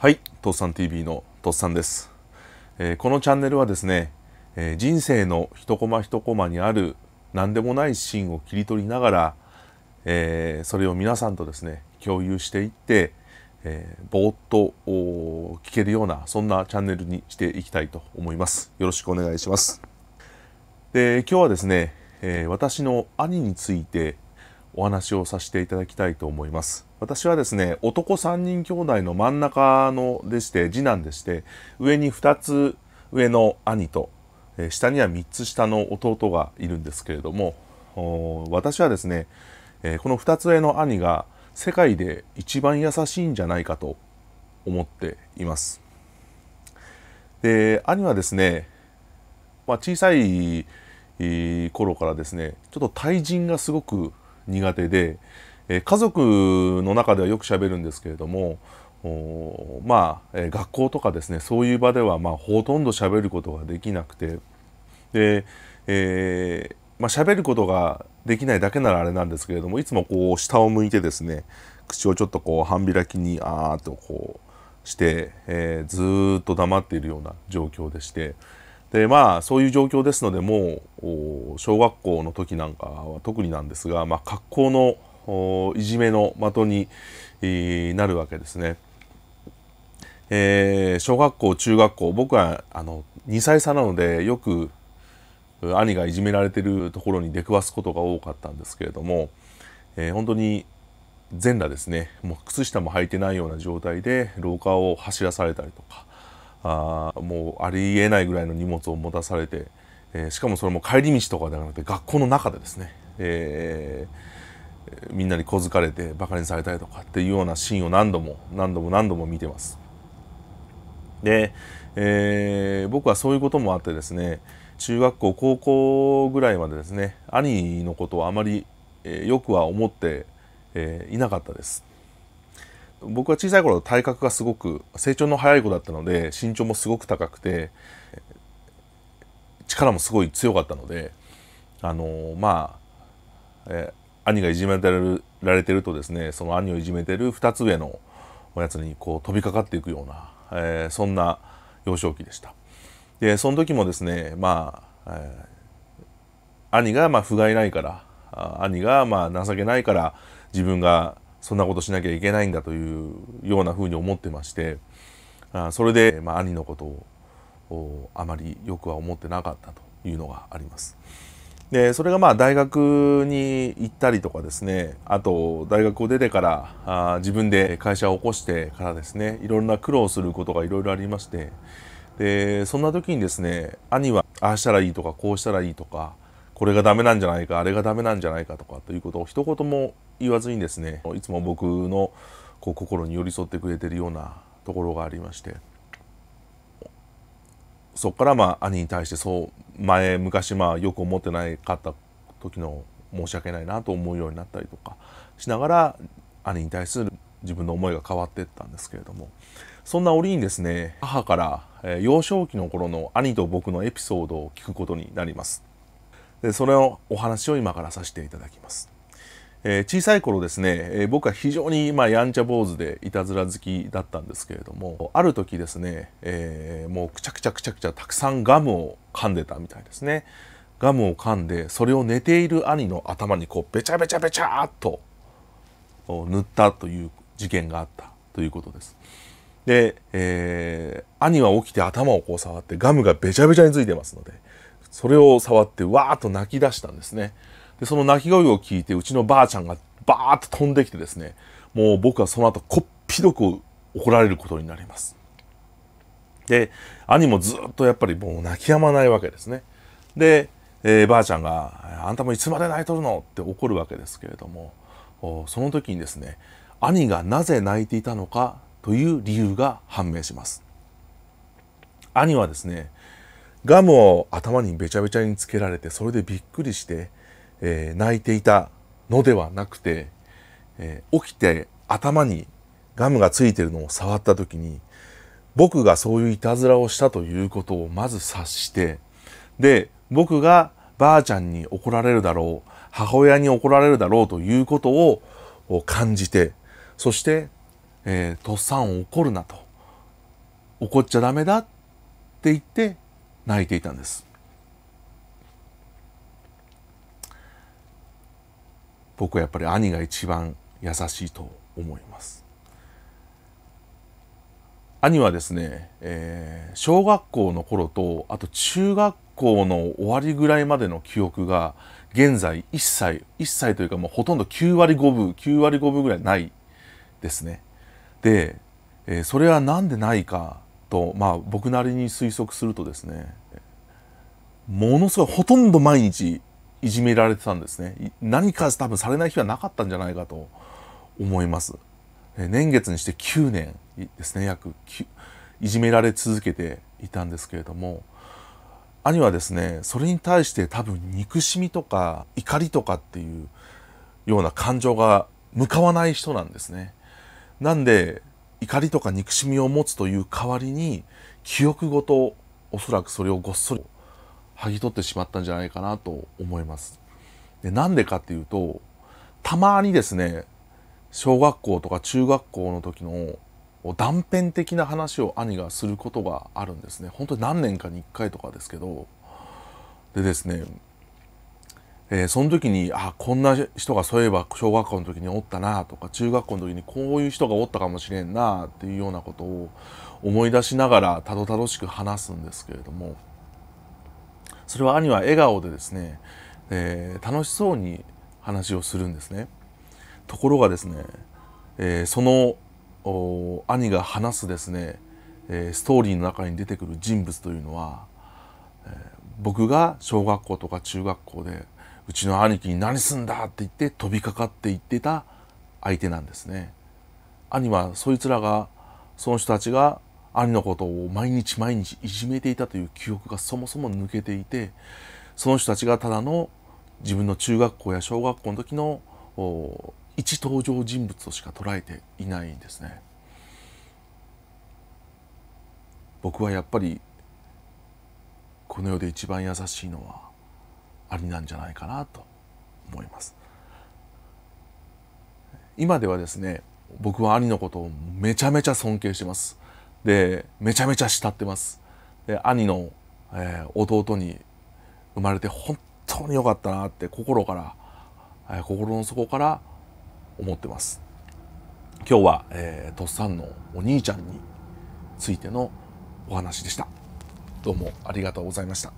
はい、とっさん TV のとっさんです、えー、このチャンネルはですね、えー、人生の一コマ一コマにある何でもないシーンを切り取りながら、えー、それを皆さんとですね共有していって、えー、ぼーっと聞けるようなそんなチャンネルにしていきたいと思いますよろしくお願いしますで今日はですね、え私の兄についてお話をさせていただきたいと思います私はですね男3人兄弟の真ん中のでして次男でして上に2つ上の兄と下には3つ下の弟がいるんですけれども私はですねこの2つ上の兄が世界で一番優しいんじゃないかと思っています。で兄はですね、まあ、小さい頃からですねちょっと対人がすごく苦手で、え家族の中ではよくしゃべるんですけれどもまあ、え学校とかですねそういう場では、まあ、ほとんど喋ることができなくてで、えーまあ、喋ることができないだけならあれなんですけれどもいつもこう下を向いてですね口をちょっとこう半開きにあーっとこうして、えー、ずっと黙っているような状況でしてでまあそういう状況ですのでもう小学校の時なんかは特になんですが、まあ、格好のいじめの的に、なるわけですね。えー、小学校中学校僕はあの2歳差なのでよく兄がいじめられてるところに出くわすことが多かったんですけれども、えー、本当に全裸ですねもう靴下も履いてないような状態で廊下を走らされたりとかあもうありえないぐらいの荷物を持たされて、えー、しかもそれも帰り道とかではなくて学校の中でですね、えー、みんなに小づかれてバカにされたりとかっていうようなシーンを何度も何度も何度も見てます。で、えー、僕はそういうこともあってですね中学校高校ぐらいまでですね兄のことをあまり、えー、よくは思って、えー、いなかったです。僕は小さい頃体格がすごく成長の早い子だったので身長もすごく高くて力もすごい強かったのであのまあ、え兄がいじめられてるとですねその兄をいじめてる2つ上のおやつにこう飛びかかっていくような、えー、そんな幼少期でした。でその時もですねまあ、えー、兄がまあ不甲斐ないから兄がまあ情けないから自分がそんなことしなきゃいけないんだというようなふうに思ってましてあそれで、まあ、兄のことをあまりよくは思ってなかったというのがあります。でそれがまあ大学に行ったりとかですねあと大学を出てからあ自分で会社を起こしてからですねいろんな苦労することがいろいろありましてでそんな時にですね兄はああしたらいいとかこうしたらいいとかこれがダメなんじゃないかあれがダメなんじゃないかとかということを一言も言わずにですねいつも僕のこう心に寄り添ってくれてるようなところがありまして。そこからまあ兄に対してそう前昔まあよく思ってないかった時の申し訳ないなと思うようになったりとかしながら兄に対する自分の思いが変わっていったんですけれどもそんな折にですね母から幼少期の頃の兄と僕のエピソードを聞くことになりますでそれをお話を今からさせていただきますえー、小さい頃ですね、えー、僕は非常に、まあ、やんちゃ坊主でいたずら好きだったんですけれどもある時ですね、えー、もうくちゃくちゃくちゃくちゃたくさんガムを噛んでたみたいですねガムを噛んでそれを寝ている兄の頭にこうべちゃべちゃべちゃっと塗ったという事件があったということですで、えー、兄は起きて頭をこう触ってガムがべちゃべちゃについてますのでそれを触ってわーっと泣き出したんですねで、その泣き声を聞いて、うちのばあちゃんがバーッと飛んできてですね、もう僕はその後こっぴどく怒られることになります。で、兄もずっとやっぱりもう泣き止まないわけですね。で、えー、ばあちゃんが、あんたもいつまで泣いとるのって怒るわけですけれども、その時にですね、兄がなぜ泣いていたのかという理由が判明します。兄はですね、ガムを頭にべちゃべちゃにつけられて、それでびっくりして、えー、泣いていたのではなくて、えー、起きて頭にガムがついてるのを触った時に僕がそういういたずらをしたということをまず察してで僕がばあちゃんに怒られるだろう母親に怒られるだろうということを感じてそして、えー、とっさん怒るなと怒っちゃダメだって言って泣いていたんです僕はやっぱり兄が一番優しいと思います兄はですね、えー、小学校の頃とあと中学校の終わりぐらいまでの記憶が現在1歳1歳というかもうほとんど9割5分9割5分ぐらいないですねで、えー、それは何でないかとまあ僕なりに推測するとですねものすごいほとんど毎日いじめられてたんですね何か多分されない日はなかったんじゃないかと思います年月にして9年ですね約いじめられ続けていたんですけれども兄はですねそれに対して多分憎しみとか怒りとかっていうような感情が向かわない人なんですねなんで怒りとか憎しみを持つという代わりに記憶ごとおそらくそれをごっそり剥ぎ取ってしまったんじゃないかなと思います。で、なんでかっていうと、たまにですね、小学校とか中学校の時の断片的な話を兄がすることがあるんですね。本当に何年かに1回とかですけど。でですね、えー、その時に、あ、こんな人がそういえば小学校の時におったなとか、中学校の時にこういう人がおったかもしれんなっていうようなことを思い出しながらたどたどしく話すんですけれども、それは兄は笑顔でですね、えー、楽しそうに話をするんですねところがですね、えー、そのお兄が話すですね、えー、ストーリーの中に出てくる人物というのは、えー、僕が小学校とか中学校でうちの兄貴に何すんだって言って飛びかかって言ってた相手なんですね。兄はそいつらがその人たちが兄のことを毎日毎日いじめていたという記憶がそもそも抜けていてその人たちがただの自分の中学校や小学校の時の一登場人物としか捉えていないんですね。僕はやっぱりこの世で一番優しいのはありなんじゃないかなと思います今ではですね僕は兄のことをめちゃめちゃ尊敬してますでめちゃめちゃ慕ってますで兄の、えー、弟に生まれて本当に良かったなって心から、えー、心の底から思ってます今日は、えとっさんのお兄ちゃんについてのお話でしたどうもありがとうございました